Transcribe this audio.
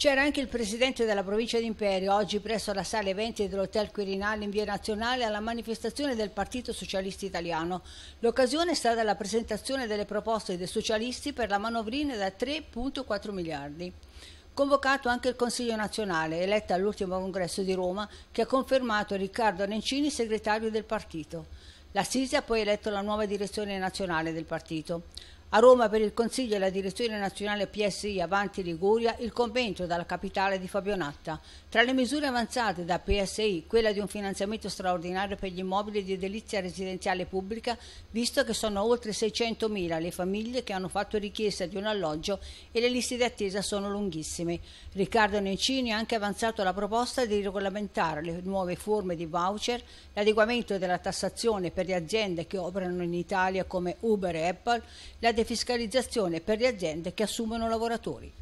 C'era anche il presidente della provincia d'Imperio, oggi presso la sala eventi dell'Hotel Quirinale in via nazionale alla manifestazione del Partito Socialista Italiano. L'occasione è stata la presentazione delle proposte dei socialisti per la manovrina da 3,4 miliardi. Convocato anche il Consiglio nazionale, eletto all'ultimo congresso di Roma, che ha confermato Riccardo Nencini segretario del partito. La Sisi ha poi eletto la nuova direzione nazionale del partito. A Roma per il Consiglio e la Direzione Nazionale PSI Avanti Liguria il convento dalla capitale di Fabio Natta. Tra le misure avanzate da PSI, quella di un finanziamento straordinario per gli immobili di edilizia residenziale pubblica, visto che sono oltre 600.000 le famiglie che hanno fatto richiesta di un alloggio e le liste di attesa sono lunghissime. Riccardo Nencini ha anche avanzato la proposta di regolamentare le nuove forme di voucher, l'adeguamento della tassazione per le aziende che operano in Italia come Uber e Apple, la defiscalizzazione per le aziende che assumono lavoratori.